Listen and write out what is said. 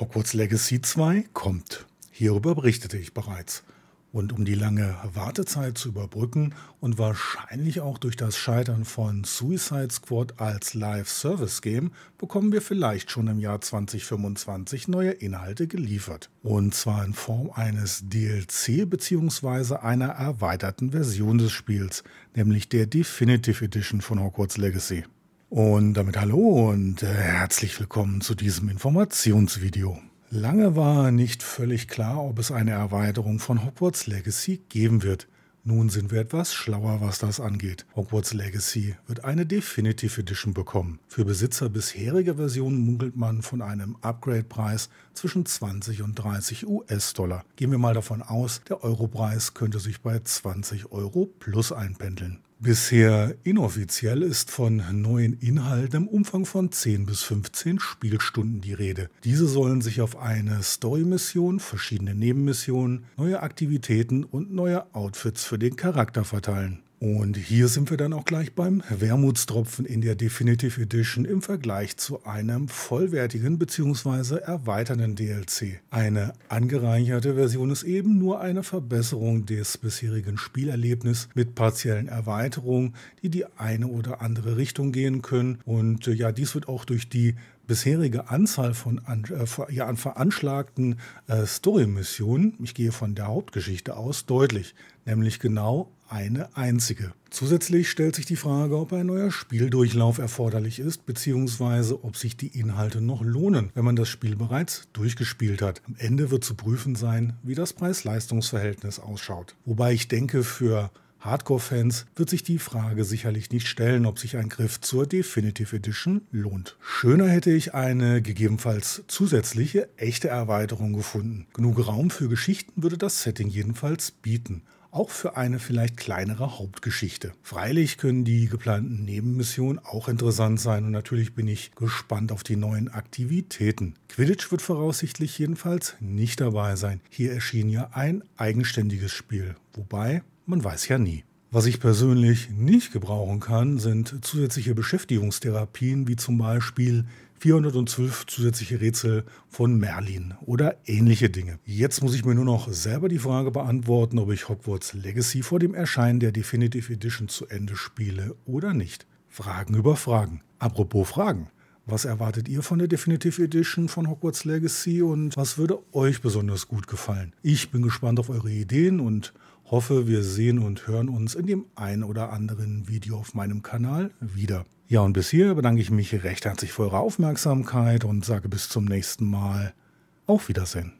Hogwarts Legacy 2 kommt. Hierüber berichtete ich bereits. Und um die lange Wartezeit zu überbrücken und wahrscheinlich auch durch das Scheitern von Suicide Squad als Live-Service-Game bekommen wir vielleicht schon im Jahr 2025 neue Inhalte geliefert. Und zwar in Form eines DLC bzw. einer erweiterten Version des Spiels, nämlich der Definitive Edition von Hogwarts Legacy. Und damit hallo und äh, herzlich willkommen zu diesem Informationsvideo. Lange war nicht völlig klar, ob es eine Erweiterung von Hogwarts Legacy geben wird. Nun sind wir etwas schlauer, was das angeht. Hogwarts Legacy wird eine Definitive Edition bekommen. Für Besitzer bisheriger Versionen munkelt man von einem Upgrade-Preis zwischen 20 und 30 US-Dollar. Gehen wir mal davon aus, der Euro-Preis könnte sich bei 20 Euro plus einpendeln. Bisher inoffiziell ist von neuen Inhalten im Umfang von 10 bis 15 Spielstunden die Rede. Diese sollen sich auf eine Story-Mission, verschiedene Nebenmissionen, neue Aktivitäten und neue Outfits für den Charakter verteilen. Und hier sind wir dann auch gleich beim Wermutstropfen in der Definitive Edition im Vergleich zu einem vollwertigen bzw. erweiternden DLC. Eine angereicherte Version ist eben nur eine Verbesserung des bisherigen Spielerlebnisses mit partiellen Erweiterungen, die die eine oder andere Richtung gehen können. Und äh, ja, dies wird auch durch die bisherige Anzahl von an, äh, ja, an veranschlagten äh, Story-Missionen, ich gehe von der Hauptgeschichte aus, deutlich. Nämlich genau eine einzige. Zusätzlich stellt sich die Frage, ob ein neuer Spieldurchlauf erforderlich ist, beziehungsweise ob sich die Inhalte noch lohnen, wenn man das Spiel bereits durchgespielt hat. Am Ende wird zu prüfen sein, wie das Preis-Leistungs-Verhältnis ausschaut. Wobei ich denke, für Hardcore-Fans wird sich die Frage sicherlich nicht stellen, ob sich ein Griff zur Definitive Edition lohnt. Schöner hätte ich eine gegebenenfalls zusätzliche, echte Erweiterung gefunden. Genug Raum für Geschichten würde das Setting jedenfalls bieten auch für eine vielleicht kleinere Hauptgeschichte. Freilich können die geplanten Nebenmissionen auch interessant sein und natürlich bin ich gespannt auf die neuen Aktivitäten. Quidditch wird voraussichtlich jedenfalls nicht dabei sein. Hier erschien ja ein eigenständiges Spiel, wobei man weiß ja nie. Was ich persönlich nicht gebrauchen kann, sind zusätzliche Beschäftigungstherapien wie zum Beispiel 412 zusätzliche Rätsel von Merlin oder ähnliche Dinge. Jetzt muss ich mir nur noch selber die Frage beantworten, ob ich Hogwarts Legacy vor dem Erscheinen der Definitive Edition zu Ende spiele oder nicht. Fragen über Fragen. Apropos Fragen. Was erwartet ihr von der Definitive Edition von Hogwarts Legacy und was würde euch besonders gut gefallen? Ich bin gespannt auf eure Ideen und hoffe, wir sehen und hören uns in dem ein oder anderen Video auf meinem Kanal wieder. Ja, und bis hier bedanke ich mich recht herzlich für eure Aufmerksamkeit und sage bis zum nächsten Mal. Auf Wiedersehen.